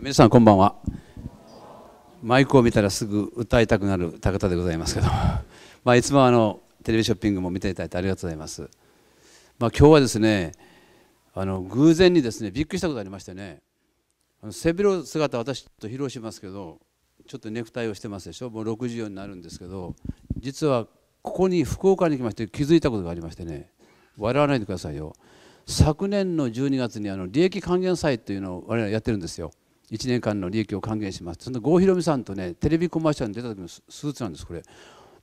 皆さんこんばんはマイクを見たらすぐ歌いたくなる高田でございますけど まあ、いつもあのテレビショッピングも見ていただいてありがとうございます、まあ、今日はですねあの偶然にですねびっくりしたことありましてねあの背広姿私と披露しますけどちょっとネクタイをしてますでしょもう64になるんですけど実はここに福岡に来まして気づいたことがありましてね笑わないでくださいよ昨年の12月にあの利益還元祭というのを我々やってるんですよ。1年間の利益を還元しますその郷ひろみさんとねテレビコマーシャルに出た時のスーツなんですこれ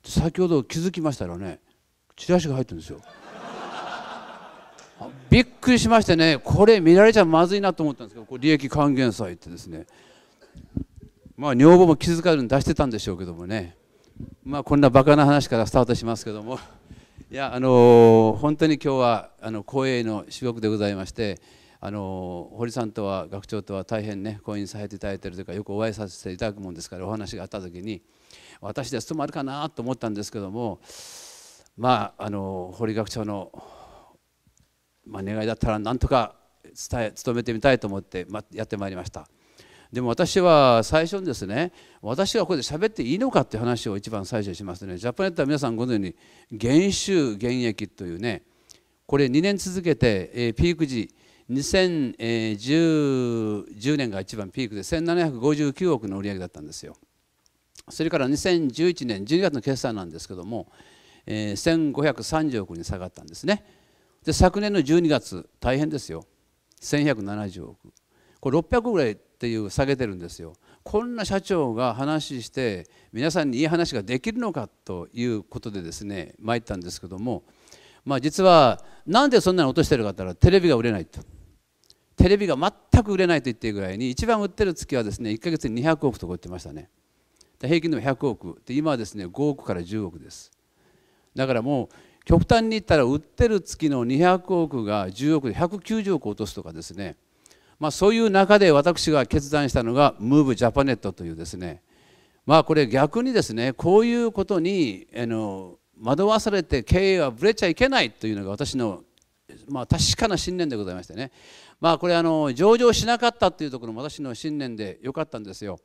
先ほど気づきましたらねチラシが入ってるんですよ びっくりしましてねこれ見られちゃまずいなと思ったんですけどこれ利益還元祭ってですねまあ女房も気づかずに出してたんでしょうけどもねまあこんなバカな話からスタートしますけどもいやあのー、本当に今日はあの光栄の主役でございまして。あの堀さんとは学長とは大変ね婚姻させていただいてるというかよくお会いさせていただくもんですからお話があった時に私で務まるかなと思ったんですけどもまああの堀学長の、まあ、願いだったらなんとか伝え務めてみたいと思って、ま、やってまいりました。でも私は最初にですね私がここで喋っていいのかって話を一番最初にしますねジャパネットは皆さんご存知に減収減益というねこれ2年続けて、えピーク時2010年が一番ピークで1759億の売り上げだったんですよ。それから2011年12月の決算なんですけども、1530億に下がったんですね。で昨年の12月大変ですよ1170億これ600億ぐらいっていう下げてるんですよこんな社長が話して皆さんにいい話ができるのかということでですね参ったんですけどもまあ実はなんでそんなに落としてるかって言ったらテレビが売れないとテレビが全く売れないと言っているぐらいに一番売ってる月はですね1ヶ月に200億とか売ってましたね平均でも100億で今はですね5億から10億ですだからもう極端に言ったら売ってる月の200億が10億で190億落とすとかですねまあそういう中で私が決断したのがムーブジャパネットというですねまあこれ逆にですねこういうことにあの惑わされて経営はぶれちゃいけないというのが私のまあ、確かな信念でございましてね、まあ、これあの上場しなかったっていうところも私の信念でよかったんですよ。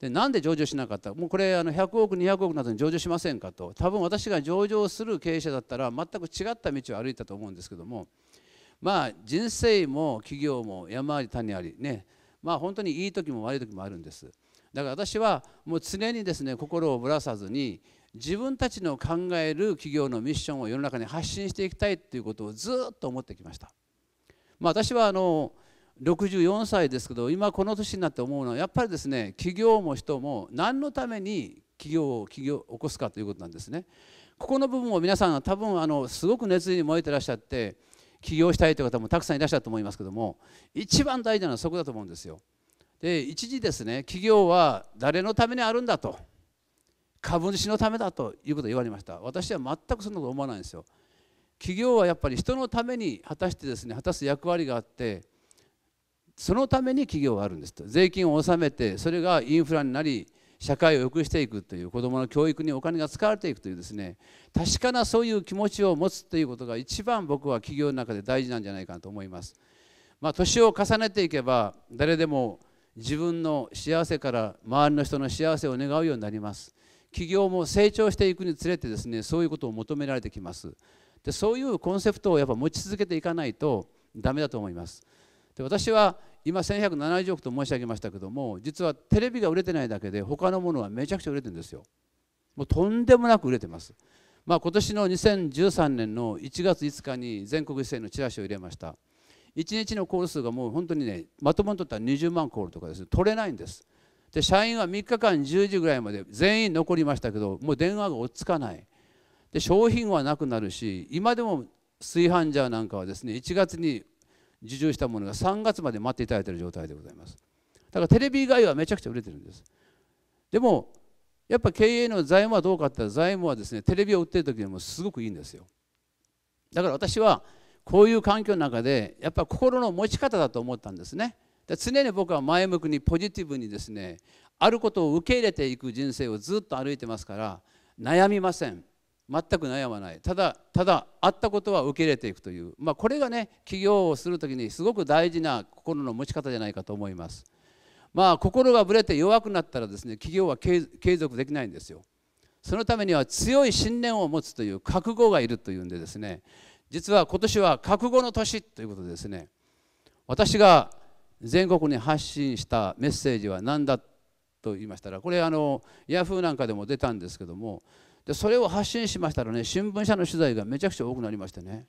でなんで上場しなかったもうこれあの100億200億などに上場しませんかと多分私が上場する経営者だったら全く違った道を歩いたと思うんですけどもまあ人生も企業も山あり谷ありねまあ本当にいい時も悪い時もあるんですだから私はもう常にですね心をぶらさずに自分たちの考える企業のミッションを世の中に発信していきたいということをずっと思ってきました。まあ、私はあの64歳ですけど今この年になって思うのはやっぱりですね企業も人も何のために企業を起こすかということなんですね。ここの部分を皆さん多分あのすごく熱意に燃えてらっしゃって起業したいという方もたくさんいらっしゃると思いますけども一番大事なのはそこだと思うんですよ。で一時ですね企業は誰のためにあるんだと。株主のためだということを言われました私は全くそんなこと思わないんですよ企業はやっぱり人のために果たしてですね果たす役割があってそのために企業があるんですと税金を納めてそれがインフラになり社会を良くしていくという子どもの教育にお金が使われていくというですね確かなそういう気持ちを持つということが一番僕は企業の中で大事なんじゃないかなと思います。まあ、年を重ねていけば誰でも自分の幸せから周りの人の幸せを願うようになります。企業も成長していくにつれてですねそういうことを求められてきますでそういうコンセプトをやっぱ持ち続けていかないとダメだと思いますで私は今1170億と申し上げましたけども実はテレビが売れてないだけで他のものはめちゃくちゃ売れてるんですよもうとんでもなく売れてますまあ今年の2013年の1月5日に全国一斉のチラシを入れました1日のコール数がもう本当にねまともにとったら20万コールとかですね取れないんですで社員は3日間10時ぐらいまで全員残りましたけどもう電話が落ち着かないで商品はなくなるし今でも炊飯ジャーなんかはですね1月に受注したものが3月まで待っていただいている状態でございますだからテレビ以外はめちゃくちゃ売れてるんですでもやっぱ経営の財務はどうかって言ったら財務はですねテレビを売ってる時でもすごくいいんですよだから私はこういう環境の中でやっぱ心の持ち方だと思ったんですね常に僕は前向くにポジティブにですねあることを受け入れていく人生をずっと歩いてますから悩みません全く悩まないただただあったことは受け入れていくという、まあ、これがね起業をする時にすごく大事な心の持ち方じゃないかと思いますまあ心がぶれて弱くなったらですね起業は継続できないんですよそのためには強い信念を持つという覚悟がいるというんでですね実は今年は覚悟の年ということですね私が全国に発信したメッセージは何だと言いましたらこれあのヤフーなんかでも出たんですけどもでそれを発信しましたらね新聞社の取材がめちゃくちゃ多くなりましてね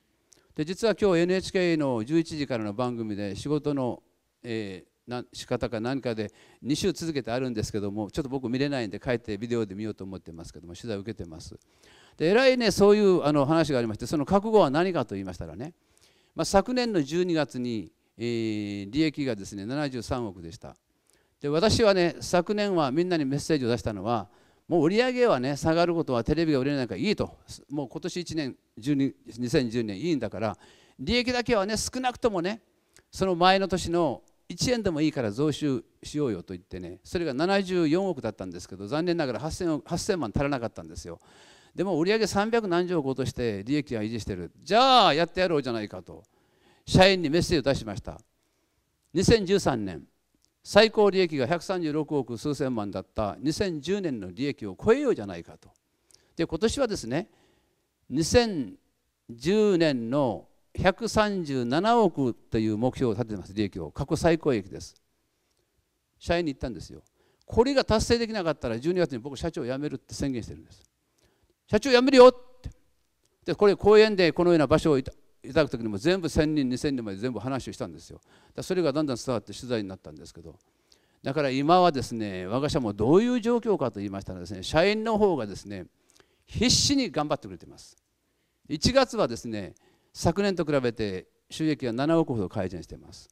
で実は今日 NHK の11時からの番組で仕事の、えー、仕方か何かで2週続けてあるんですけどもちょっと僕見れないんで帰ってビデオで見ようと思ってますけども取材を受けてますでえらいねそういうあの話がありましてその覚悟は何かと言いましたらね、まあ、昨年の12月に利益がですね73億でしたで私はね昨年はみんなにメッセージを出したのはもう売り上げはね下がることはテレビが売れないからいいともう今年1年12 2010年いいんだから利益だけはね少なくともねその前の年の1円でもいいから増収しようよと言ってねそれが74億だったんですけど残念ながら 8000, 8000万足らなかったんですよでも売り上げ300何十億落として利益は維持してるじゃあやってやろうじゃないかと。社員にメッセージを出しました2013年最高利益が136億数千万だった2010年の利益を超えようじゃないかとで今年はですね2010年の137億という目標を立ててます利益を過去最高益です社員に言ったんですよこれが達成できなかったら12月に僕社長を辞めるって宣言してるんです社長辞めるよってでこれ講演でこのような場所をいただく時にも全部1,000人2,000人まで全部話をしたんですよだそれがだんだん伝わって取材になったんですけどだから今はですね我が社もどういう状況かと言いましたらですね社員の方がですね必死に頑張ってくれてます1月はですね昨年と比べて収益が7億ほど改善しています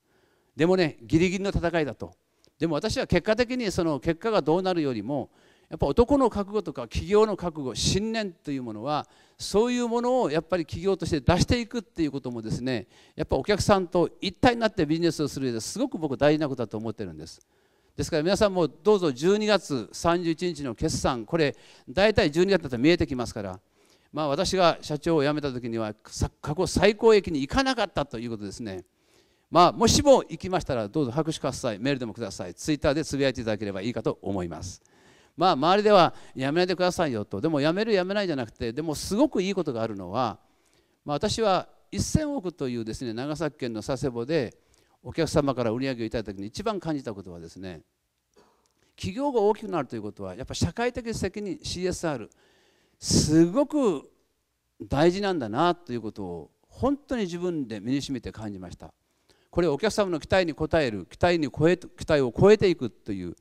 でもねギリギリの戦いだとでも私は結果的にその結果がどうなるよりもやっぱ男の覚悟とか企業の覚悟信念というものはそういうものをやっぱり企業として出していくっていうこともですねやっぱお客さんと一体になってビジネスをする上ですごく僕大事なことだと思ってるんです。ですから皆さんもどうぞ12月31日の決算これ大体12月だと見えてきますからまあ私が社長を辞めた時には過去最高益に行かなかったということですね。まあ、もしも行きましたらどうぞ拍手喝采メールでもくださいツイッターでつぶやいていただければいいかと思います。まあ周りではやめないでくださいよとでもやめるやめないじゃなくてでもすごくいいことがあるのは、まあ、私は1000億というですね長崎県の佐世保でお客様から売り上げをいただいた時に一番感じたことはですね企業が大きくなるということはやっぱ社会的責任 CSR すごく大事なんだなということを本当に自分で身にしめて感じましたこれお客様の期待に応える期待に超え期待を超えていくという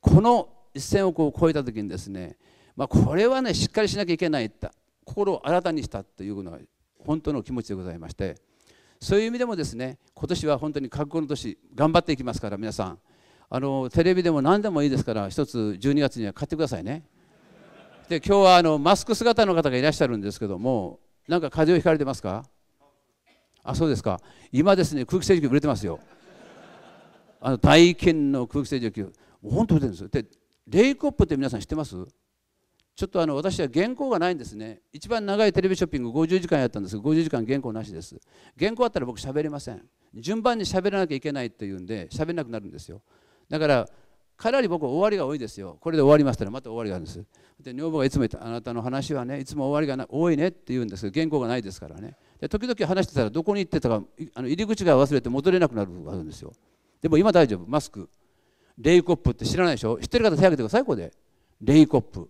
この1000億を超えた時にですね、まあ、これはねしっかりしなきゃいけないと心を新たにしたというのは本当の気持ちでございましてそういう意味でもですね今年は本当に覚悟の年頑張っていきますから皆さんあのテレビでも何でもいいですから1つ12月には買ってくださいね。で今日はあのマスク姿の方がいらっしゃるんですけどもなんか風邪をひかれてますかあそうですか今ですね空気清浄機売れてますよ。あの大金の空気清浄機本当売れてるんですよ。でレイコップって皆さん知ってますちょっとあの私は原稿がないんですね一番長いテレビショッピング50時間やったんですが50時間原稿なしです原稿あったら僕喋れません順番に喋らなきゃいけないっていうんで喋れなくなるんですよだからかなり僕終わりが多いですよこれで終わりましたらまた終わりがあるんですで女房がいつも言ったあなたの話はねいつも終わりが多いねって言うんですけど原稿がないですからねで時々話してたらどこに行ってたかあの入り口が忘れて戻れなくなるがあるんですよでも今大丈夫マスクレイコップって知らないでしょ知ってる方手挙げてくださいここでレイコップ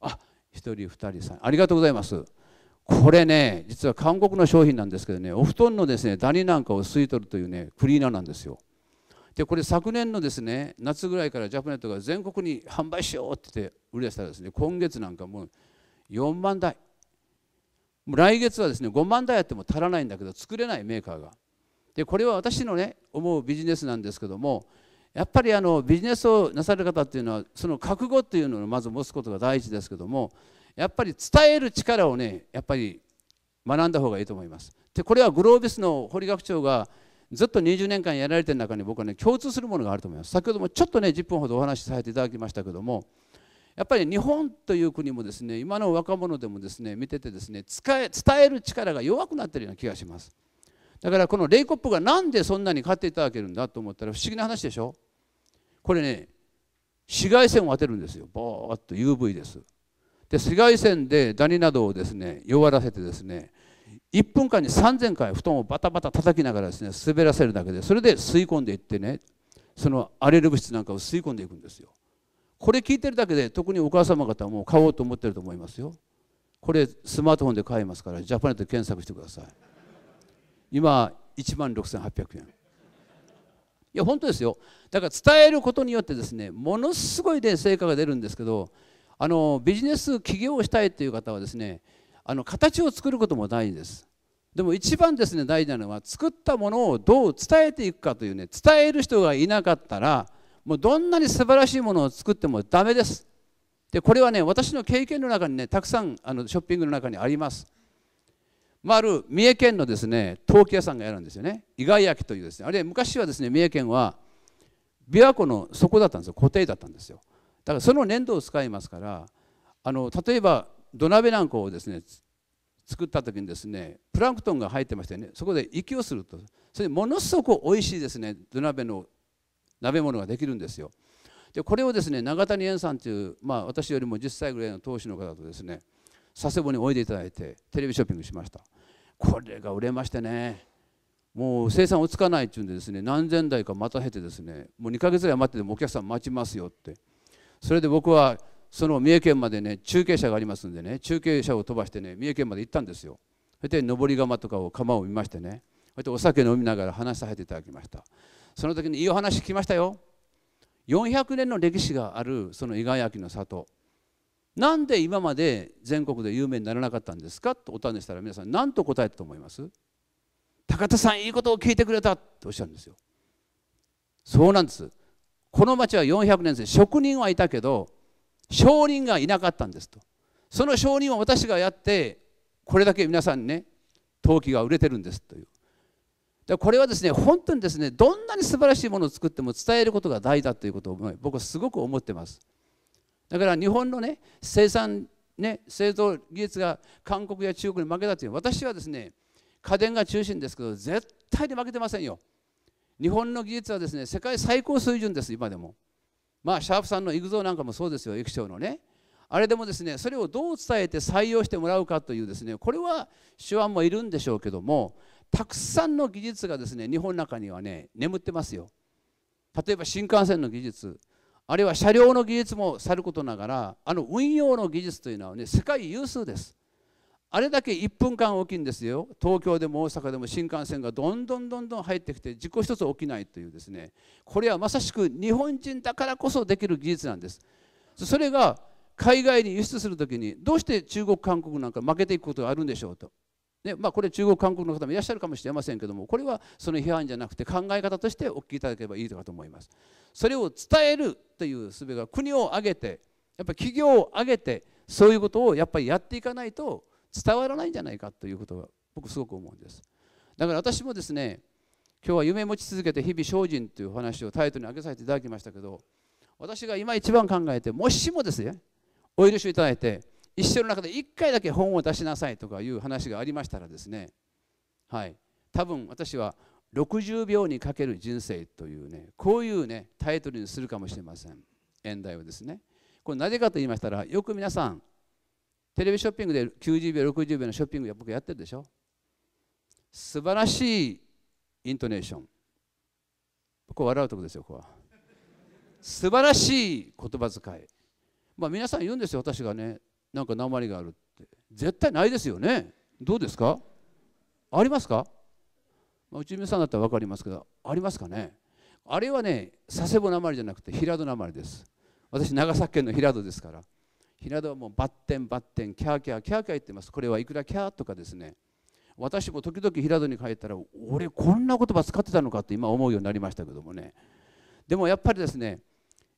あ1人2人3ありがとうございますこれね実は韓国の商品なんですけどねお布団のですねダニなんかを吸い取るというねクリーナーなんですよでこれ昨年のですね夏ぐらいからジャパネットが全国に販売しようってって売り出したらですね今月なんかもう4万台来月はですね5万台あっても足らないんだけど作れないメーカーがでこれは私のね思うビジネスなんですけどもやっぱりあのビジネスをなされる方っていうのはその覚悟っていうのをまず持つことが大事ですけどもやっぱり伝える力をねやっぱり学んだ方がいいと思います。でこれはグロービスの堀学長がずっと20年間やられてる中に僕はね共通するものがあると思います。先ほどもちょっとね10分ほどお話しさせていただきましたけどもやっぱり日本という国もですね今の若者でもですね見ててですね伝える力が弱くなってるような気がします。だからこのレイコップが何でそんなに買っていただけるんだと思ったら不思議な話でしょこれね紫外線を当てるんですよボーっと UV ですで紫外線でダニなどをですね弱らせてですね1分間に3000回布団をバタバタ叩きながらですね滑らせるだけでそれで吸い込んでいってねそのアレル物質なんかを吸い込んでいくんですよこれ聞いてるだけで特にお母様方はもう買おうと思ってると思いますよこれスマートフォンで買えますからジャパネット検索してください今1万6800円いや本当ですよだから伝えることによってですねものすごい、ね、成果が出るんですけどあのビジネス起業をしたいという方はですねあの形を作ることも大事ですでも一番ですね大事なのは作ったものをどう伝えていくかというね伝える人がいなかったらもうどんなに素晴らしいものを作ってもダメですでこれはね私の経験の中にねたくさんあのショッピングの中にありますまあ、ある三重県のですね陶器屋さんがやるんですよね伊賀焼というですねあれ昔はですね三重県は琵琶湖の底だったんですよ固定だったんですよだからその粘土を使いますからあの例えば土鍋なんかをですね作った時にですねプランクトンが入ってましてねそこで息をするとそれものすごく美味しいですね土鍋の鍋物ができるんですよでこれをですね永谷園さんという、まあ、私よりも10歳ぐらいの当主の方とですね佐世保においでいただいてテレビショッピングしましたこれが売れましてねもう生産落ちかないっていうんでですね何千台かまた経てですねもう2ヶ月ぐらい待っててもお客さん待ちますよってそれで僕はその三重県までね中継車がありますんでね中継車を飛ばしてね三重県まで行ったんですよそしで上り窯とかを釜を見ましてねそれお酒飲みながら話させていただきましたその時にいいお話聞きましたよ400年の歴史があるその伊賀焼の里なんで今まで全国で有名にならなかったんですかとお尋ねしたら皆さん何と答えたと思います高田さんいいことを聞いてくれたっておっしゃるんですよ。そうなんです。この町は400年で職人はいたけど商人がいなかったんですと。その商人を私がやってこれだけ皆さんね陶器が売れてるんですという。でこれはですね本当にですねどんなに素晴らしいものを作っても伝えることが大事だということを僕はすごく思ってます。だから日本のね生産ね製造技術が韓国や中国に負けたという私はですね家電が中心ですけど絶対に負けてませんよ日本の技術はですね世界最高水準です今でもまあシャープさんのイグゾーなんかもそうですよ液晶のねあれでもですねそれをどう伝えて採用してもらうかというですねこれは手腕もいるんでしょうけどもたくさんの技術がですね日本の中にはね眠ってますよ例えば新幹線の技術あるいは車両の技術もさることながらあの運用の技術というのはね世界有数ですあれだけ1分間大きいんですよ東京でも大阪でも新幹線がどんどんどんどん入ってきて事故一つ起きないというですねこれはまさしく日本人だからこそできる技術なんですそれが海外に輸出する時にどうして中国韓国なんか負けていくことがあるんでしょうとねまあ、これ中国韓国の方もいらっしゃるかもしれませんけどもこれはその批判じゃなくて考え方としてお聞きいただければいいかと思いますそれを伝えるという術が国を挙げてやっぱ企業を挙げてそういうことをやっぱりやっていかないと伝わらないんじゃないかということが僕すごく思うんですだから私もですね今日は夢持ち続けて日々精進という話をタイトルに挙げさせていただきましたけど私が今一番考えてもしもですねお許しをいただいて一生の中で1回だけ本を出しなさいとかいう話がありましたらですねはい多分私は60秒にかける人生というねこういうねタイトルにするかもしれません演題をですねこれなぜかと言いましたらよく皆さんテレビショッピングで90秒60秒のショッピング僕やってるでしょ素晴らしいイントネーションこれ笑うとこですよここは素晴らしい言葉遣いまあ皆さん言うんですよ私がねなんか鉛があるって絶対ないですよねどうですかありますかまあ、うちの皆さんだったら分かりますけどありますかねあれはね佐世保なまりじゃなくて平戸なまりです私長崎県の平戸ですから平戸はもうバッテンバッテンキャーキャーキャーキャー言ってますこれはいくらキャーとかですね私も時々平戸に帰ったら俺こんな言葉使ってたのかって今思うようになりましたけどもねでもやっぱりですね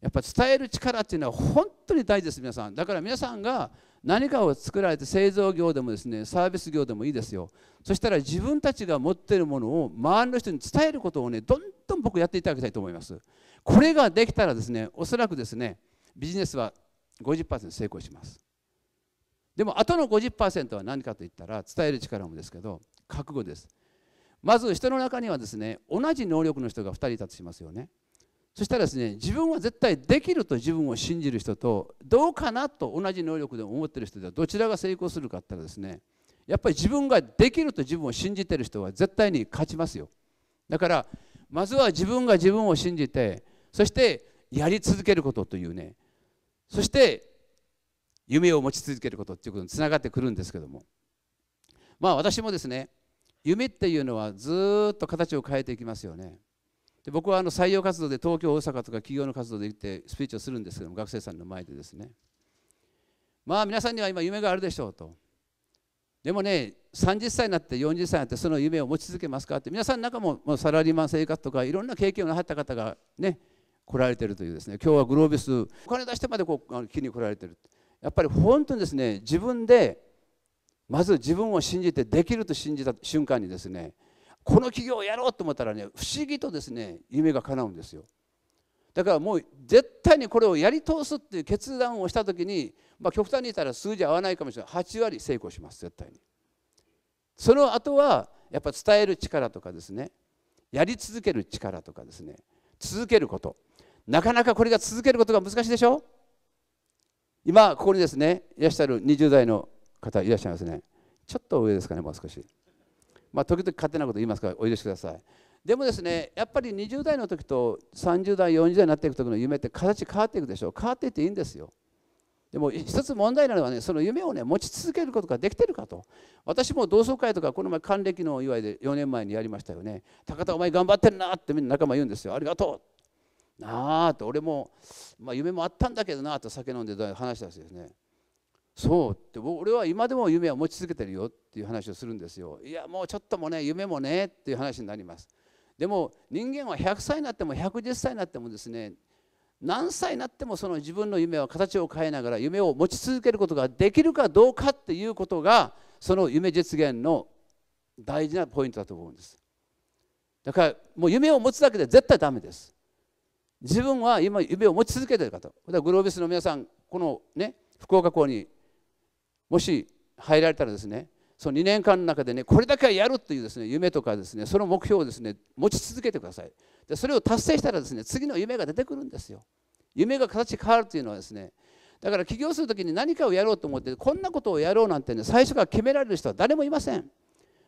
やっぱ伝える力っていうのは本当に大事です皆さんだから皆さんが何かを作られて製造業でもですねサービス業でもいいですよそしたら自分たちが持っているものを周りの人に伝えることをねどんどん僕やっていただきたいと思いますこれができたらですねおそらくですねビジネスは50%成功しますでもあとの50%は何かと言ったら伝える力もですけど覚悟ですまず人の中にはですね同じ能力の人が2人いたとしますよねそしたらですね自分は絶対できると自分を信じる人とどうかなと同じ能力で思ってる人ではどちらが成功するかったらですねやっぱり自分ができると自分を信じてる人は絶対に勝ちますよだからまずは自分が自分を信じてそしてやり続けることというねそして夢を持ち続けることっていうことにつながってくるんですけどもまあ私もですね夢っていうのはずっと形を変えていきますよねで僕はあの採用活動で東京大阪とか企業の活動で行ってスピーチをするんですけども学生さんの前でですねまあ皆さんには今夢があるでしょうとでもね30歳になって40歳になってその夢を持ち続けますかって皆さんの中ももうサラリーマン生活とかいろんな経験をなさった方がね来られてるというですね今日はグロービスお金出してまでこう木に来られてるやっぱり本当にですね自分でまず自分を信じてできると信じた瞬間にですねこの企業をやろうと思ったらね不思議とですね夢が叶うんですよだからもう絶対にこれをやり通すっていう決断をした時に、まあ、極端に言ったら数字合わないかもしれない8割成功します絶対にその後はやっぱ伝える力とかですねやり続ける力とかですね続けることなかなかこれが続けることが難しいでしょ今ここにですねいらっしゃる20代の方いらっしゃいますねちょっと上ですかねもう少しまあ、時々勝手なこと言いますからお許しくださいでもですねやっぱり20代の時と30代40代になっていく時の夢って形変わっていくでしょう変わっていっていいんですよでも一つ問題なのはねその夢をね持ち続けることができてるかと私も同窓会とかこの前還暦の祝いで4年前にやりましたよね高田お前頑張ってるなってみんな仲間言うんですよありがとうなあって俺も、まあ、夢もあったんだけどなと酒飲んで話したんですねそうって俺は今でも夢を持ち続けてるよっていう話をするんですよいやもうちょっともね夢もねっていう話になりますでも人間は100歳になっても110歳になってもですね何歳になってもその自分の夢は形を変えながら夢を持ち続けることができるかどうかっていうことがその夢実現の大事なポイントだと思うんですだからもう夢を持つだけで絶対ダメです自分は今夢を持ち続けてるかとグロービスの皆さんこのね福岡校にもし入られたらですねその2年間の中でねこれだけはやるっていうですね夢とかですねその目標をですね持ち続けてくださいでそれを達成したらですね次の夢が出てくるんですよ夢が形変わるというのはですねだから起業する時に何かをやろうと思ってこんなことをやろうなんてね最初から決められる人は誰もいません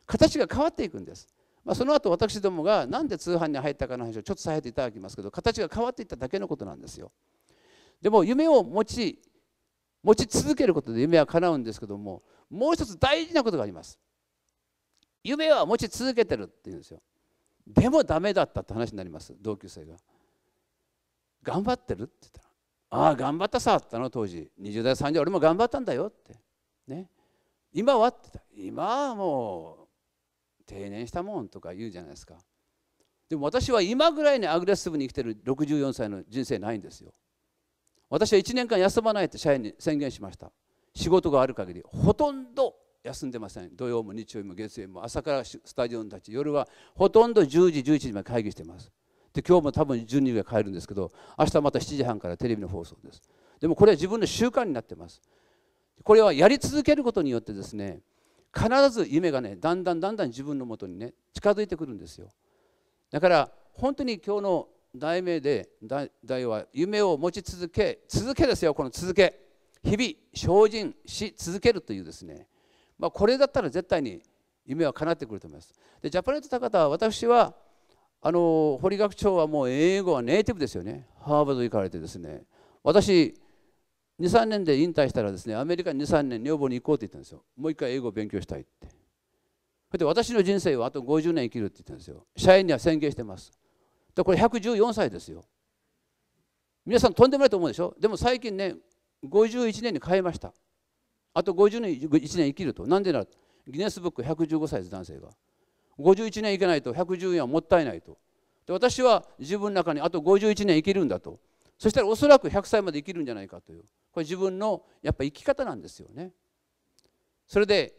形が変わっていくんです、まあ、その後私どもが何で通販に入ったかの話をちょっとさせていただきますけど形が変わっていっただけのことなんですよでも夢を持ち持ち続けることで夢は叶うんですけどももう一つ大事なことがあります夢は持ち続けてるっていうんですよでもダメだったって話になります同級生が頑張ってるって言ったらああ頑張ったさっての当時20代30代俺も頑張ったんだよってね今はってた今はもう定年したもんとか言うじゃないですかでも私は今ぐらいにアグレッシブに生きてる64歳の人生ないんですよ私は1年間休まないと社員に宣言しました仕事がある限りほとんど休んでません土曜も日曜も月曜も朝からスタジオに立ち夜はほとんど10時11時まで会議してますで今日も多分12時ぐらい帰るんですけど明日また7時半からテレビの放送ですでもこれは自分の習慣になってますこれはやり続けることによってですね必ず夢がねだんだんだんだん自分のもとにね近づいてくるんですよだから本当に今日の題名で題は夢を持ち続け続けですよこの続け日々精進し続けるというですね、まあ、これだったら絶対に夢は叶ってくると思います。でジャパネット高田は私はあの堀学長はもう英語はネイティブですよねハーバード行かれてですね私23年で引退したらですねアメリカに23年女房に行こうって言ったんですよもう一回英語を勉強したいってで私の人生はあと50年生きるって言ったんですよ社員には宣言してますでこれ114歳ですよ皆さんとんでもないと思うでしょでも最近ね51年に変えましたあと50年1年生きるとなんでならギネスブック115歳です男性が51年生けないと114はもったいないとで私は自分の中にあと51年生きるんだとそしたらおそらく100歳まで生きるんじゃないかというこれ自分のやっぱ生き方なんですよねそれで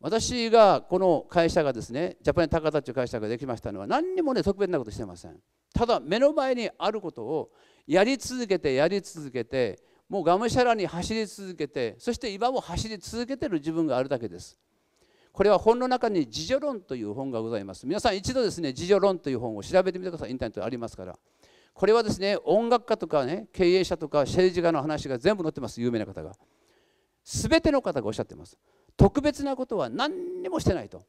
私がこの会社がですねジャパネット高田という会社ができましたのは何にもね特別なことしてませんただ目の前にあることをやり続けてやり続けてもうがむしゃらに走り続けてそして今も走り続けてる自分があるだけです。これは本の中に自助論という本がございます。皆さん一度ですね自助論という本を調べてみてください。インターネットありますから。これはですね音楽家とかね経営者とか政治家の話が全部載ってます有名な方が。全ての方がおっしゃってます。特別なことは何にもしてないと。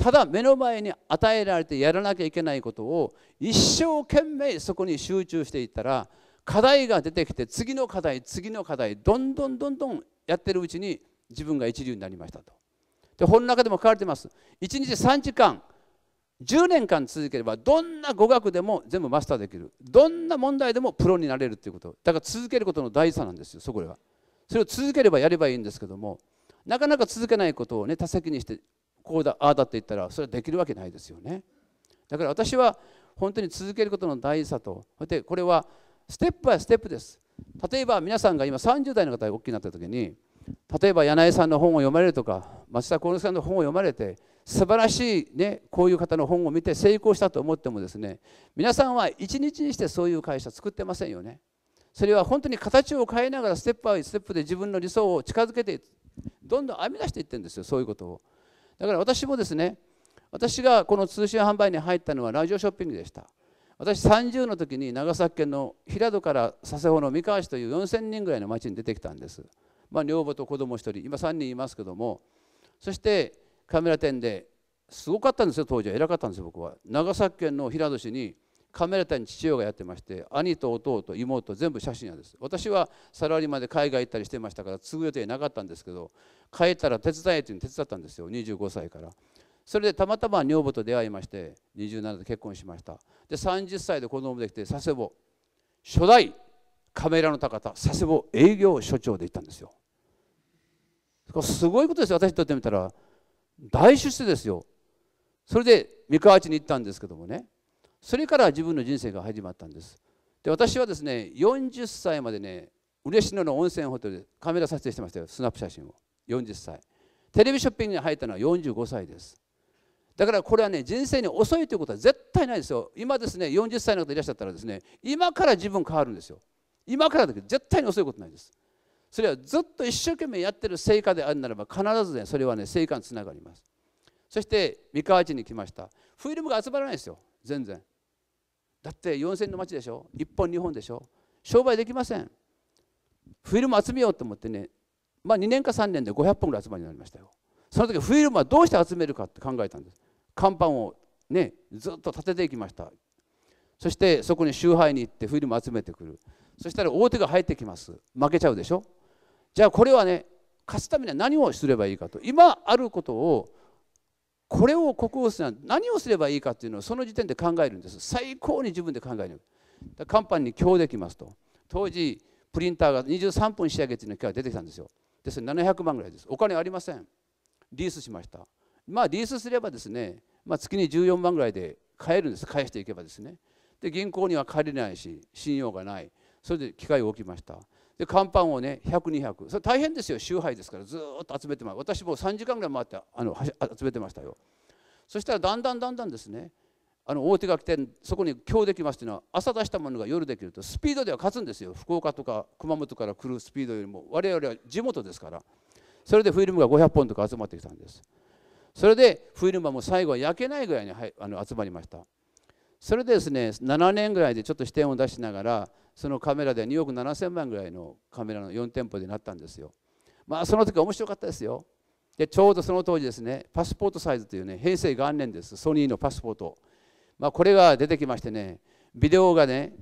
ただ目の前に与えられてやらなきゃいけないことを一生懸命そこに集中していったら課題が出てきて次の課題次の課題どんどんどんどんやってるうちに自分が一流になりましたと。で本の中でも書かれてます1日3時間10年間続ければどんな語学でも全部マスターできるどんな問題でもプロになれるっていうことだから続けることの大事さなんですよそこではそれを続ければやればいいんですけどもなかなか続けないことをね多責にしてこうだああだって言ったらそれはできるわけないですよねだから私は本当に続けることの大事さとでこれはステップはステップです例えば皆さんが今30代の方が大きくなった時に例えば柳井さんの本を読まれるとか松田幸之さんの本を読まれて素晴らしい、ね、こういう方の本を見て成功したと思ってもですね皆さんは一日にしてそういう会社作ってませんよね。それは本当に形を変えながらステップアイステップで自分の理想を近づけてどんどん編み出していってるんですよそういうことを。だから私もですね私がこの通信販売に入ったのはラジオショッピングでした私30の時に長崎県の平戸から佐世保の三河市という4000人ぐらいの町に出てきたんです、まあ、女房と子供1人今3人いますけどもそしてカメラ店ですごかったんですよ当時は偉かったんですよ僕は長崎県の平戸市にカメラ隊に父親がやってまして兄と弟妹全部写真屋です私はサラリーマンで海外行ったりしてましたから継ぐ予定なかったんですけど帰ったら手伝えっていうの手伝ったんですよ25歳からそれでたまたま女房と出会いまして27で結婚しましたで30歳で子供できて佐世保初代カメラの高田佐世保営業所長で行ったんですよすごいことですよ私にとってみたら大出世ですよそれで三河地に行ったんですけどもねそれから自分の人生が始まったんですで私はですね40歳までね嬉野の温泉ホテルでカメラ撮影してましたよスナップ写真を40歳テレビショッピングに入ったのは45歳ですだからこれはね人生に遅いということは絶対ないですよ今ですね40歳の方いらっしゃったらですね今から自分変わるんですよ今からだけど絶対に遅いことないですそれはずっと一生懸命やってる成果であるならば必ずねそれはね成果につながりますそして三河地に来ましたフィルムが集まらないですよ全然だって4000の町でしょ1本2本でしょ商売できませんフィルム集めようと思ってねまあ2年か3年で500本ぐらい集まりになりましたよその時フィルムはどうして集めるかって考えたんです看板をねずっと立てていきましたそしてそこに集配に行ってフィルム集めてくるそしたら大手が入ってきます負けちゃうでしょじゃあこれはね勝すためには何をすればいいかと今あることをこれを国王するのは何をすればいいかっていうのをその時点で考えるんです最高に自分で考えるだ甲板に今日できますと当時プリンターが23分仕上げというのが出てきたんですよでそ700万ぐらいですお金ありませんリースしましたまあリースすればですね、まあ、月に14万ぐらいで買えるんです返していけばですねで銀行には借りれないし信用がないそれで機械を置きましたで甲板をね100200それ大変ですよ集配ですからずっと集めてます私も3時間ぐらい回ってあの集めてましたよそしたらだんだんだんだんですねあの大手が来てそこに今日できますというのは朝出したものが夜できるとスピードでは勝つんですよ福岡とか熊本から来るスピードよりも我々は地元ですからそれでフィルムが500本とか集まってきたんですそれでフィルムはもう最後は焼けないぐらいにあの集まりましたそれでですね7年ぐらいでちょっと視点を出しながらそのカメラで2億7千万ぐらいのカメラの4店舗でなったんですよ。まあその時面白かったですよ。でちょうどその当時ですねパスポートサイズというね平成元年ですソニーのパスポート、まあ、これが出てきましてねビデオがね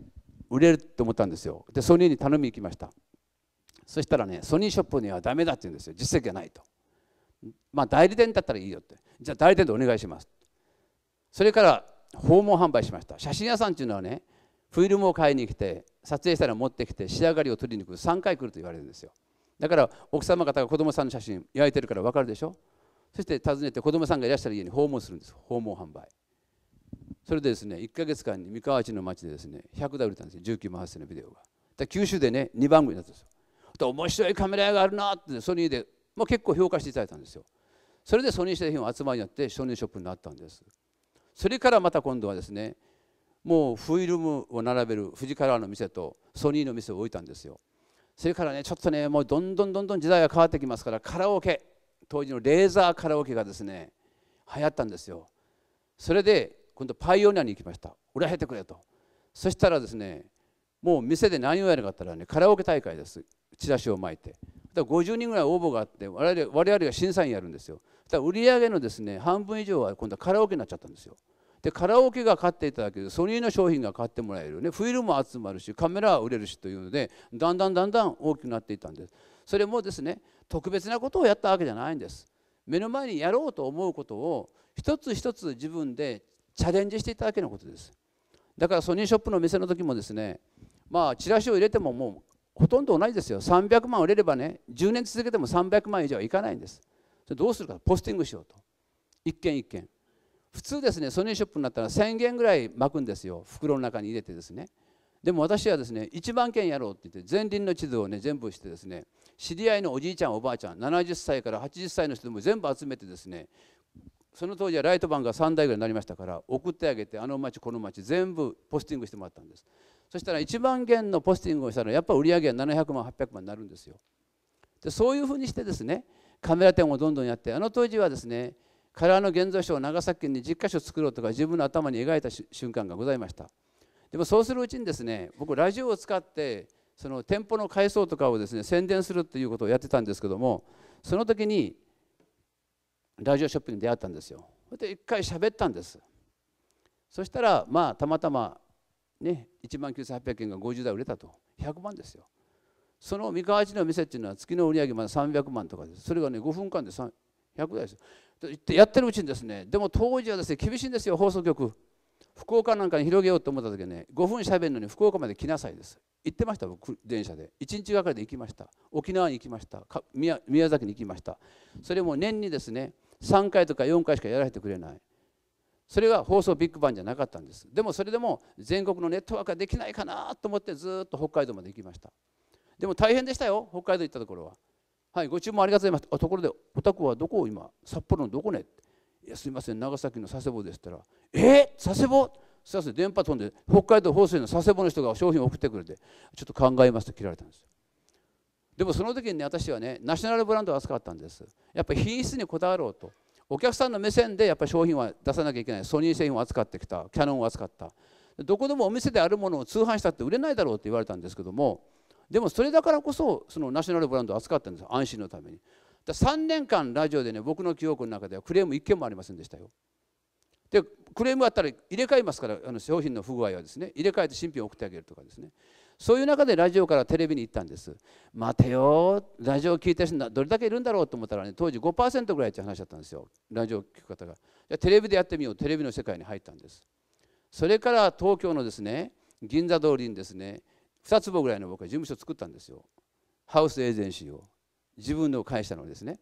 売れると思ったんですよでソニーに頼みに行きましたそしたらねソニーショップにはダメだって言うんですよ実績がないとまあ代理店だったらいいよってじゃあ代理店でお願いしますそれから訪問販売しました写真屋さんっていうのはねフィルムを買いに来て撮影したら持ってきて仕上がりを取りに行く3回来ると言われるんですよだから奥様方が子供さんの写真焼いてるから分かるでしょそして訪ねて子供さんがいらっしゃる家に訪問するんです訪問販売それでですね1か月間に三河市の町でですね100台売れたんですよ19万8000のビデオがだ九州でね2番組だったんですよで面白いカメラ屋があるなってソニーで、まあ、結構評価していただいたんですよそれでソニー製品を集まりになってソニーショップになったんですそれからまた今度はですねもうフィルムを並べる富士カラーの店とソニーの店を置いたんですよそれからねちょっとねもうどんどんどんどん時代が変わってきますからカラオケ当時のレーザーカラオケがですね流行ったんですよそれで今度パイオニアに行きました俺は入ってくれとそしたらですねもう店で何をやるかったらねカラオケ大会ですチラシを巻いて50人ぐらい応募があって我々我々が審査員やるんですよだから売り上げのですね半分以上は今度はカラオケになっちゃったんですよでカラオケが買っていただけるソニーの商品が買ってもらえる、ね、フィルムも集まるしカメラは売れるしというのでだんだんだんだん大きくなっていったんですそれもですね特別なことをやったわけじゃないんです目の前にやろうと思うことを一つ一つ自分でチャレンジしていただけのことですだからソニーショップの店の時もですねまあチラシを入れてももうほとんど同じですよ300万売れればね10年続けても300万以上はいかないんですどうするかポスティングしようと一件一件普通ですねソニーショップになったら1,000件ぐらい巻くんですよ袋の中に入れてですねでも私はですね1万件やろうって言って前輪の地図をね全部してですね知り合いのおじいちゃんおばあちゃん70歳から80歳の人も全部集めてですねその当時はライトバンが3台ぐらいになりましたから送ってあげてあの町この町全部ポスティングしてもらったんですそしたら1万件のポスティングをしたらやっぱ売り上げは700万800万になるんですよでそういうふうにしてですねカメラ店をどんどんやってあの当時はですね彼らの現在地を長崎県に10か所作ろうとか自分の頭に描いた瞬間がございましたでもそうするうちにですね僕ラジオを使ってその店舗の改装とかをですね宣伝するということをやってたんですけどもその時にラジオショップに出会ったんですよそれで一回喋ったんですそしたらまあたまたまね1万9800円が50台売れたと100万ですよその三河市の店っていうのは月の売り上げまで300万とかですそれがね5分間で100台です言ってやってるうちにですねでも当時はですね厳しいんですよ放送局福岡なんかに広げようと思った時ね5分しゃべるのに福岡まで来なさいです行ってました僕電車で1日がかりで行きました沖縄に行きました宮崎に行きましたそれも年にですね3回とか4回しかやらせてくれないそれが放送ビッグバンじゃなかったんですでもそれでも全国のネットワークができないかなと思ってずっと北海道まで行きましたでも大変でしたよ北海道行ったところははい、ご注文ありがとうございます。ところで、お宅はどこを今、札幌のどこねいや、すみません、長崎の佐世保ですったら、えー、佐世保すみません、電波飛んで、北海道放水の佐世保の人が商品を送ってくれて、ちょっと考えますと切られたんですでもその時にね、私はね、ナショナルブランドを扱ったんです。やっぱり品質にこだわろうと。お客さんの目線でやっぱり商品は出さなきゃいけない。ソニー製品を扱ってきた、キャノンを扱った。どこでもお店であるものを通販したって売れないだろうって言われたんですけども、でもそれだからこそそのナショナルブランドを扱ったんです安心のためにだ3年間ラジオでね僕の記憶の中ではクレーム1件もありませんでしたよでクレームあったら入れ替えますからあの商品の不具合はですね入れ替えて新品を送ってあげるとかですねそういう中でラジオからテレビに行ったんです待てよラジオを聞いた人どれだけいるんだろうと思ったらね当時5%ぐらいって話だったんですよラジオを聞く方がじゃテレビでやってみようテレビの世界に入ったんですそれから東京のですね銀座通りにですね2坪ぐらいの僕は事務所作ったんですよハウスエージェンシーを自分の会社のですね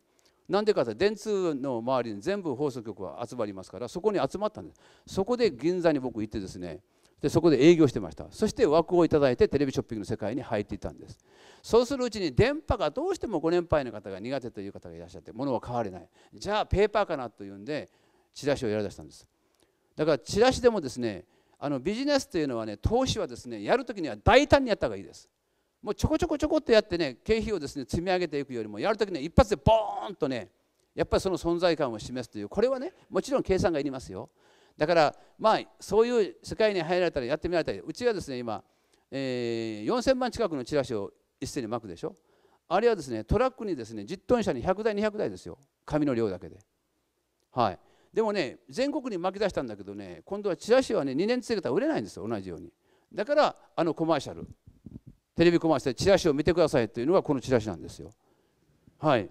なんでかって電通の周りに全部放送局は集まりますからそこに集まったんですそこで銀座に僕行ってですねでそこで営業してましたそして枠をいただいてテレビショッピングの世界に入っていたんですそうするうちに電波がどうしてもご年配の方が苦手という方がいらっしゃって物は変われないじゃあペーパーかなというんでチラシをやりだしたんですだからチラシでもですねあのビジネスというのはね投資はですねやるときには大胆にやったうがいいですもうちょこちょこちょこっとやってね経費をですね積み上げていくよりもやるときには一発でボーンとねやっぱりその存在感を示すというこれはねもちろん計算がいりますよだからまあそういう世界に入られたらやってみられたりうちはですね今、えー、4000万近くのチラシを一斉にまくでしょあるいはですねトラックにですね10トン車に100台200台ですよ紙の量だけではいでもね全国に巻き出したんだけどね今度はチラシはね2年続けたら売れないんですよ同じようにだからあのコマーシャルテレビコマーシャルチラシを見てくださいというのがこのチラシなんですよはい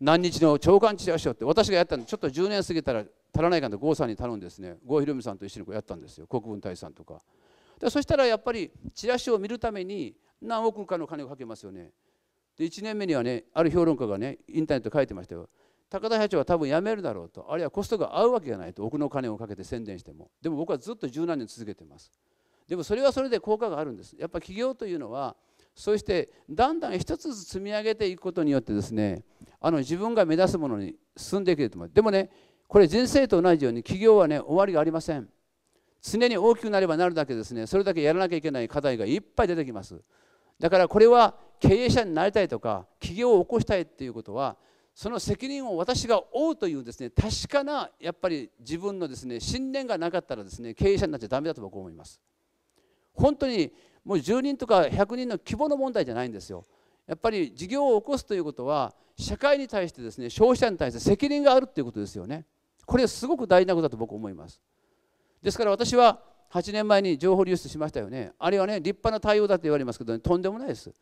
何日の朝刊チラシをって私がやったんでちょっと10年過ぎたら足らないかと郷さんに頼んですね郷ひろみさんと一緒にやったんですよ国分大使さんとかでそしたらやっぱりチラシを見るために何億かの金をかけますよねで1年目にはねある評論家がねインターネット書いてましたよ高田社長は多分辞めるだろうとあるいはコストが合うわけがないと奥の金をかけて宣伝してもでも僕はずっと十何年続けてますでもそれはそれで効果があるんですやっぱ企業というのはそしてだんだん一つずつ積み上げていくことによってですねあの自分が目指すものに進んでいけると思うでもねこれ人生と同じように企業はね終わりがありません常に大きくなればなるだけですねそれだけやらなきゃいけない課題がいっぱい出てきますだからこれは経営者になりたいとか企業を起こしたいっていうことはその責任を私が負うというですね確かなやっぱり自分のですね信念がなかったらですね経営者になっちゃだめだと僕は思います本当にもう10人とか100人の規模の問題じゃないんですよやっぱり事業を起こすということは社会に対してですね消費者に対して責任があるということですよねこれすごく大事なことだと僕思いますですから私は8年前に情報流出しましたよねあれはね立派な対応だと言われますけど、ね、とんでもないです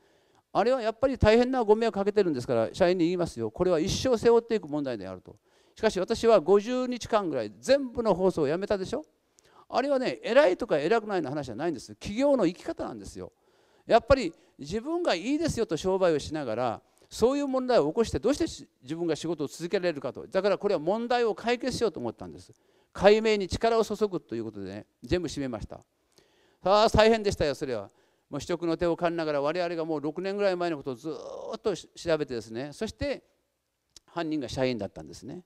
あれはやっぱり大変なご迷惑かけてるんですから社員に言いますよこれは一生背負っていく問題であるとしかし私は50日間ぐらい全部の放送をやめたでしょあれはね偉いとか偉くないの話じゃないんです企業の生き方なんですよやっぱり自分がいいですよと商売をしながらそういう問題を起こしてどうして自分が仕事を続けられるかとだからこれは問題を解決しようと思ったんです解明に力を注ぐということでね全部閉めましたさあ大変でしたよそれはもう試食の手を借りながら我々がもう6年ぐらい前のことをずっと調べてですねそして犯人が社員だったんですね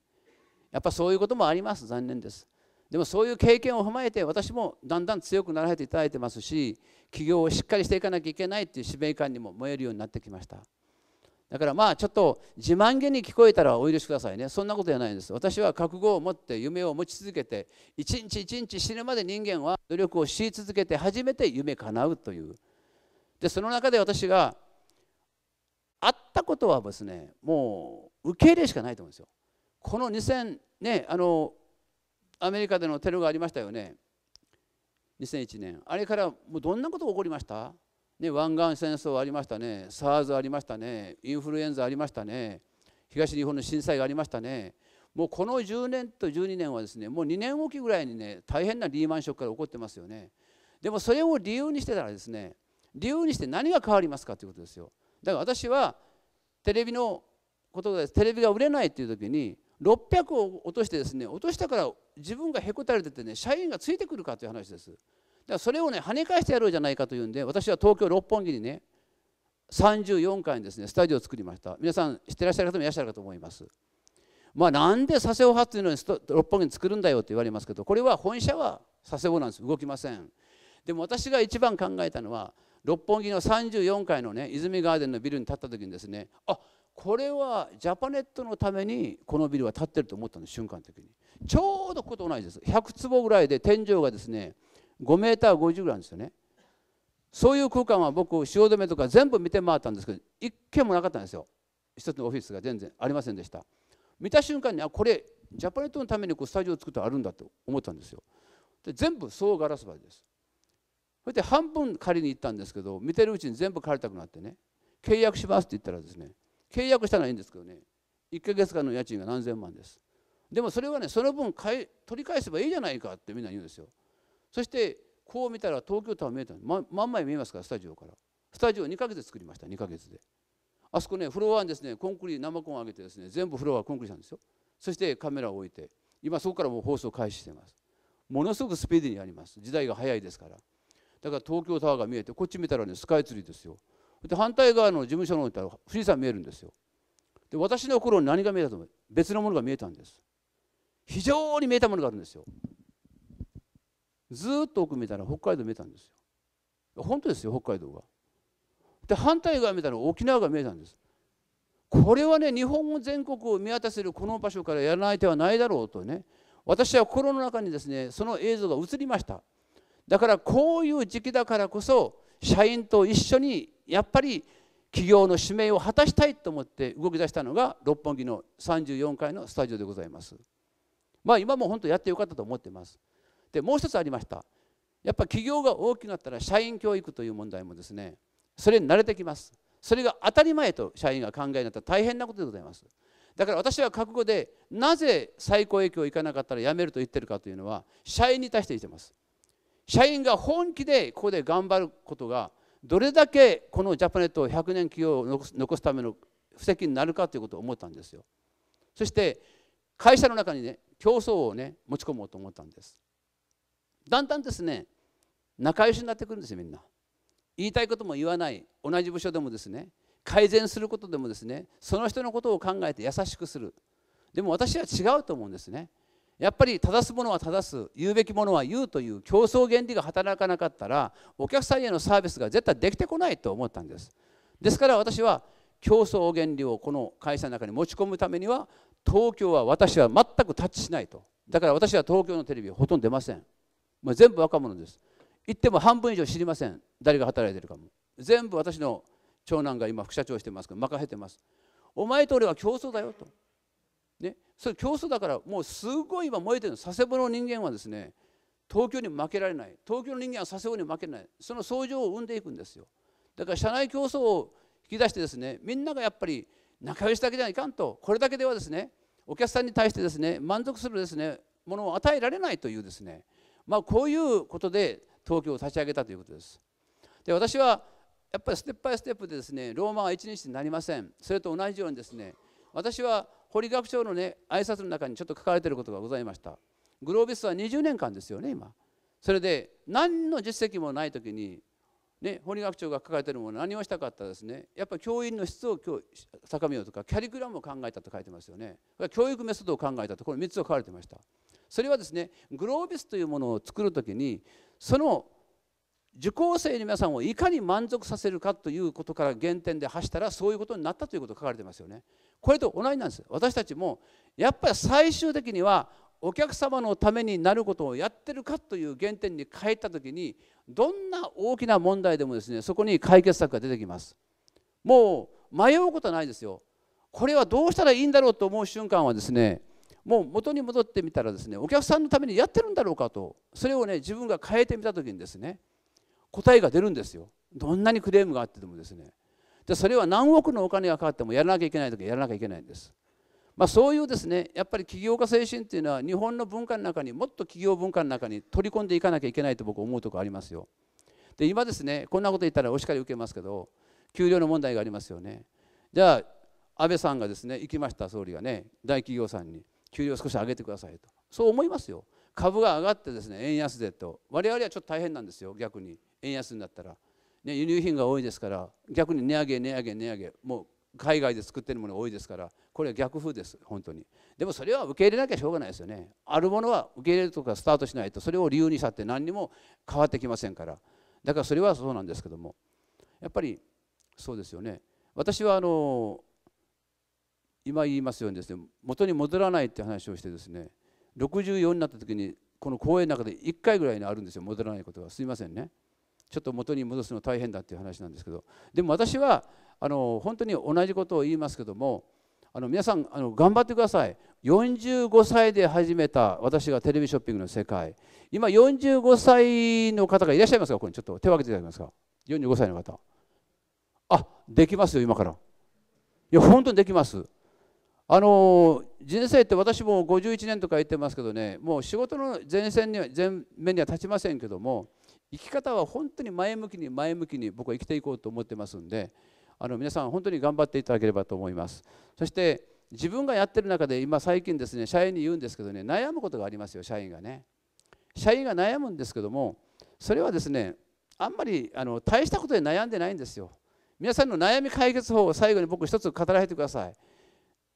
やっぱそういうこともあります残念ですでもそういう経験を踏まえて私もだんだん強くなられていただいてますし起業をしっかりしていかなきゃいけないっていう使命感にも燃えるようになってきましただからまあちょっと自慢げに聞こえたらお許しくださいねそんなことじゃないんです私は覚悟を持って夢を持ち続けて一日一日死ぬまで人間は努力をし続けて初めて夢叶うというでその中で私が会ったことはですねもう受け入れしかないと思うんですよ。この2000ねあのアメリカでのテロがありましたよね2001年あれからもうどんなことが起こりましたね、湾岸戦争ありましたね、SARS ありましたね、インフルエンザありましたね、東日本の震災がありましたね、もうこの10年と12年はですね、もう2年おきぐらいにね、大変なリーマンショックが起こってますよね。でもそれを理由にしてたらですね、理由にして何が変わりますかということですよだから私はテレビのことでテレビが売れないっていう時に600を落としてですね落としたから自分がへこたれててね社員がついてくるかという話ですだからそれをね跳ね返してやろうじゃないかというんで私は東京六本木にね34階にですねスタジオを作りました皆さん知ってらっしゃる方もいらっしゃるかと思いますまあなんで佐世保発というのに六本木に作るんだよって言われますけどこれは本社は佐世保なんです動きませんでも私が一番考えたのは六本木の34階のね泉ガーデンのビルに立った時にですねあこれはジャパネットのためにこのビルは建ってると思った瞬間的にちょうどここと同じです100坪ぐらいで天井がですね5メーター50ぐらいなんですよねそういう空間は僕汐留とか全部見て回ったんですけど一軒もなかったんですよ一つのオフィスが全然ありませんでした見た瞬間にあこれジャパネットのためにこうスタジオを作ってあるんだと思ったんですよで全部総ガラス張りですそして半分借りに行ったんですけど見てるうちに全部借りたくなってね契約しますって言ったらですね契約したらいいんですけどね1ヶ月間の家賃が何千万ですでもそれはねその分買い取り返せばいいじゃないかってみんな言うんですよそしてこう見たら東京タワー見えたま真ん前見えますからスタジオからスタジオ2ヶ月作りました2ヶ月であそこねフロアにですねコンクリ生コン上げてですね全部フロアコンクリしたんですよそしてカメラを置いて今そこからもう放送開始してますものすごくスピーディーにやります時代が早いですからだから東京タワーが見えてこっち見たらねスカイツリーですよで反対側の事務所の方行ったら富士山見えるんですよで私の頃に何が見えたと思う別のものが見えたんです非常に見えたものがあるんですよずっと奥見たら北海道見えたんですよ本当ですよ北海道がで反対側見たら沖縄が見えたんですこれはね日本全国を見渡せるこの場所からやらない手はないだろうとね私は心の中にですねその映像が映りましただからこういう時期だからこそ社員と一緒にやっぱり企業の使命を果たしたいと思って動き出したのが六本木の34階のスタジオでございます。まあ今も本当やってよかったと思ってます。でもう一つありました。やっぱ企業が大きくなったら社員教育という問題もですねそれに慣れてきます。それが当たり前と社員が考えになったら大変なことでございます。だから私は覚悟でなぜ最高益をいかなかったら辞めると言ってるかというのは社員に対して言ってます。社員が本気でここで頑張ることがどれだけこのジャパネットを100年企業を残すための布石になるかということを思ったんですよ。そして会社の中にね競争をね持ち込もうと思ったんです。だんだんですね仲良しになってくるんですよみんな。言いたいことも言わない同じ部署でもですね改善することでもですねその人のことを考えて優しくするでも私は違うと思うんですねやっぱり正すものは正す言うべきものは言うという競争原理が働かなかったらお客さんへのサービスが絶対できてこないと思ったんですですから私は競争原理をこの会社の中に持ち込むためには東京は私は全くタッチしないとだから私は東京のテレビはほとんど出ません、まあ、全部若者です言っても半分以上知りません誰が働いてるかも全部私の長男が今副社長してますけど任せてますお前と俺は競争だよとね、それ競争だからもうすごい今燃えてるの佐世保の人間はですね東京に負けられない東京の人間は佐世保に負けないその相乗を生んでいくんですよだから社内競争を引き出してですねみんながやっぱり仲良しだけじゃいかんとこれだけではですねお客さんに対してですね満足するですねものを与えられないというですねまあ、こういうことで東京を立ち上げたということです。で私はやっぱりステップバイステップでですねローマは一日になりませんそれと同じようにですね私は堀学長のね挨拶の中にちょっと書かれていることがございましたグロービスは20年間ですよね今それで何の実績もない時にね、堀学長が書かれているもの何をしたかったですねやっぱり教員の質を高めようとかキャリグラムを考えたと書いてますよね教育メソッドを考えたとこの3つを書かれてましたそれはですねグロービスというものを作る時にその受講生の皆さんをいかに満足させるかということから原点で発したらそういうことになったということが書かれてますよね。これと同じなんです。私たちもやっぱり最終的にはお客様のためになることをやってるかという原点に変えた時にどんな大きな問題でもですねそこに解決策が出てきます。もう迷うことはないですよ。これはどうしたらいいんだろうと思う瞬間はですねもう元に戻ってみたらですねお客さんのためにやってるんだろうかとそれをね自分が変えてみた時にですね答えが出るんですよどんなにクレームがあってでもですねでそれは何億のお金がかかってもやらなきゃいけない時はやらなきゃいけないんです、まあ、そういうですねやっぱり起業家精神っていうのは日本の文化の中にもっと企業文化の中に取り込んでいかなきゃいけないと僕思うとこありますよで今ですねこんなこと言ったらお叱り受けますけど給料の問題がありますよねじゃあ安倍さんがですね行きました総理がね大企業さんに給料少し上げてくださいとそう思いますよ株が上がってですね円安でと我々はちょっと大変なんですよ逆に円安になったら、ね、輸入品が多いですから逆に値上げ値上げ値上げもう海外で作ってるものが多いですからこれは逆風です本当にでもそれは受け入れなきゃしょうがないですよねあるものは受け入れるとかスタートしないとそれを理由にしたって何にも変わってきませんからだからそれはそうなんですけどもやっぱりそうですよね私はあの今言いますようにですね元に戻らないって話をしてですね64になった時にこの公園の中で1回ぐらいにあるんですよ戻らないことがすいませんね。ちょっと元に戻すの大変だっていう話なんですけどでも私はあの本当に同じことを言いますけどもあの皆さんあの頑張ってください45歳で始めた私がテレビショッピングの世界今45歳の方がいらっしゃいますかここにちょっと手を挙げていただけますか45歳の方あできますよ今からいや本当にできますあの人生って私も51年とか言ってますけどねもう仕事の前線には前面には立ちませんけども生き方は本当に前向きに前向きに僕は生きていこうと思ってますんであの皆さん本当に頑張っていただければと思いますそして自分がやってる中で今最近ですね社員に言うんですけどね悩むことがありますよ社員がね社員が悩むんですけどもそれはですねあんまりあの大したことで悩んでないんですよ皆さんの悩み解決法を最後に僕一つ語らせてください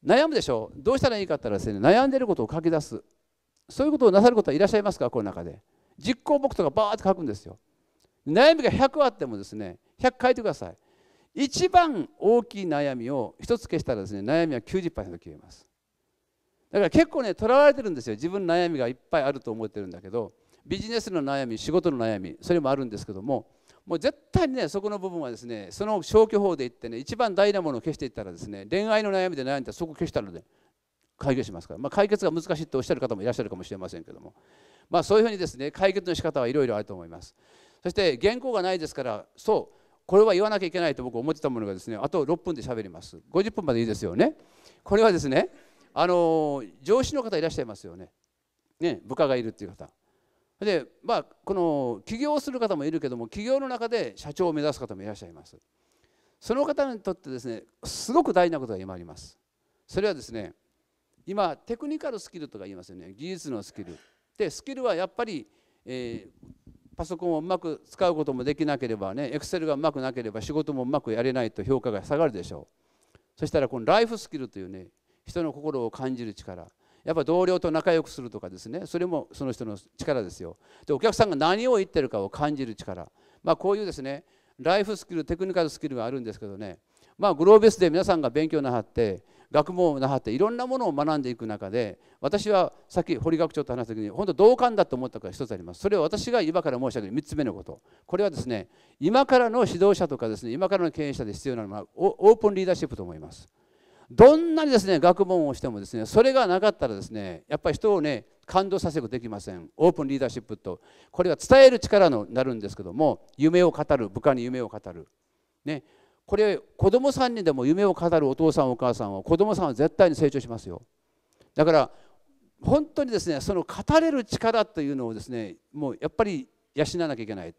悩むでしょどうしたらいいかって言ったらですね悩んでることを書き出すそういうことをなさる方いらっしゃいますかこの中で実行目とかバーって書くんですよ悩みが100あってもですね100書いてください一番大きい悩みを一つ消したらですね悩みは90%消えますだから結構ねとらわれてるんですよ自分の悩みがいっぱいあると思ってるんだけどビジネスの悩み仕事の悩みそれもあるんですけどももう絶対にねそこの部分はですねその消去法でいってね一番大事なものを消していったらですね恋愛の悩みで悩んだらそこ消したので解決しますから、まあ、解決が難しいとおっしゃる方もいらっしゃるかもしれませんけどもまあ、そういうふうにですね解決の仕方はいろいろあると思いますそして原稿がないですからそうこれは言わなきゃいけないと僕思ってたものがですねあと6分で喋ります50分までいいですよねこれはですねあの上司の方いらっしゃいますよねね部下がいるっていう方でまあこの起業する方もいるけども起業の中で社長を目指す方もいらっしゃいますその方にとってですねすごく大事なことが今ありますそれはですね今テクニカルスキルとか言いますよね技術のスキルでスキルはやっぱり、えー、パソコンをうまく使うこともできなければねエクセルがうまくなければ仕事もうまくやれないと評価が下がるでしょうそしたらこのライフスキルというね人の心を感じる力やっぱ同僚と仲良くするとかですねそれもその人の力ですよでお客さんが何を言ってるかを感じる力まあこういうですねライフスキルテクニカルスキルがあるんですけどねまあグローベスで皆さんが勉強なはって学問を習っていろんなものを学んでいく中で私はさっき堀学長と話した時に本当同感だと思ったから一つありますそれは私が今から申し上げる3つ目のことこれはですね今からの指導者とかですね今からの経営者で必要なのはオープンリーダーシップと思いますどんなにですね学問をしてもですねそれがなかったらですねやっぱり人をね感動させることできませんオープンリーダーシップとこれは伝える力になるんですけども夢を語る部下に夢を語るねこれ子供さんにでも夢を語るお父さんお母さんは子供さんは絶対に成長しますよだから本当にですねその語れる力というのをですねもうやっぱり養わなきゃいけない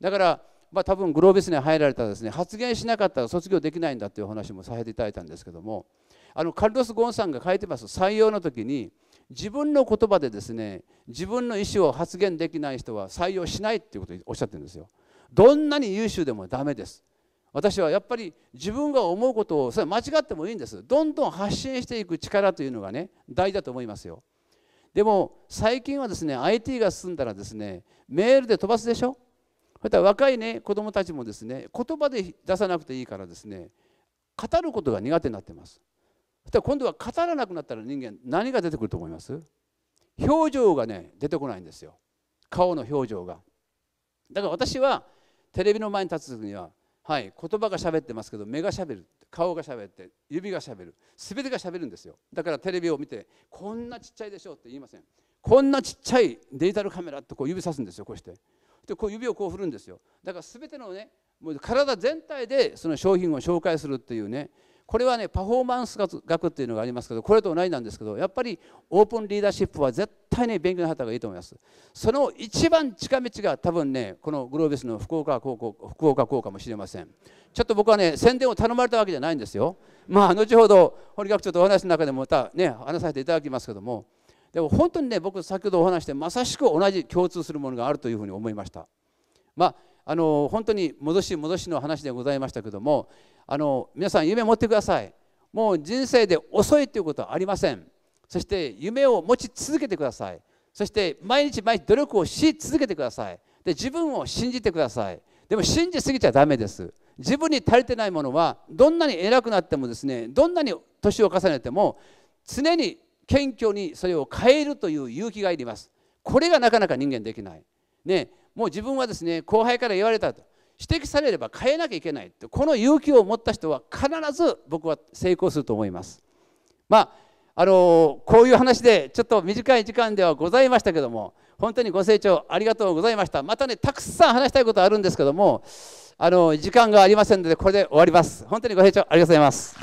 だからまあ、多分グロービスに入られたらですね発言しなかったら卒業できないんだという話もさせていただいたんですけどもあのカルロス・ゴーンさんが書いてます採用の時に自分の言葉でですね自分の意思を発言できない人は採用しないっていうことをおっしゃってるんですよ。どんなに優秀でもダメです。私はやっぱり自分が思うことをそれ間違ってもいいんですどんどん発信していく力というのがね大事だと思いますよでも最近はですね IT が進んだらですねメールで飛ばすでしょそれ若いね子どもたちもですね言葉で出さなくていいからですね語ることが苦手になってますそしたら今度は語らなくなったら人間何が出てくると思います表情がね出てこないんですよ顔の表情がだから私はテレビの前に立つ時にははい、言葉が喋ってますけど目がしゃべる顔がしゃべって指がしゃべる全てがしゃべるんですよだからテレビを見てこんなちっちゃいでしょって言いませんこんなちっちゃいデジタルカメラってこう指さすんですよこうしてでこう指をこう振るんですよだから全てのねもう体全体でその商品を紹介するっていうねこれはねパフォーマンス学っていうのがありますけどこれと同じなんですけどやっぱりオープンリーダーシップは絶対ね勉強になった方がいいと思いますその一番近道が多分ねこのグロービスの福岡高校福岡校かもしれませんちょっと僕はね宣伝を頼まれたわけじゃないんですよまあ後ほど堀学長とお話の中でもまたね話させていただきますけどもでも本当にね僕先ほどお話してまさしく同じ共通するものがあるというふうに思いましたまああの本当に戻し戻しの話でございましたけどもあの皆さん夢持ってくださいもう人生で遅いということはありませんそして夢を持ち続けてくださいそして毎日毎日努力をし続けてくださいで自分を信じてくださいでも信じすぎちゃだめです自分に足りてないものはどんなに偉くなってもですねどんなに年を重ねても常に謙虚にそれを変えるという勇気がいりますこれがなかなか人間できないねもう自分はですね後輩から言われたと指摘されれば変えなきゃいけないとこの勇気を持った人は必ず僕は成功すると思います。まああのこういう話でちょっと短い時間ではございましたけども本当にご清聴ありがとうございましたまたねたくさん話したいことあるんですけどもあの時間がありませんのでこれで終わります本当にご清聴ありがとうございます。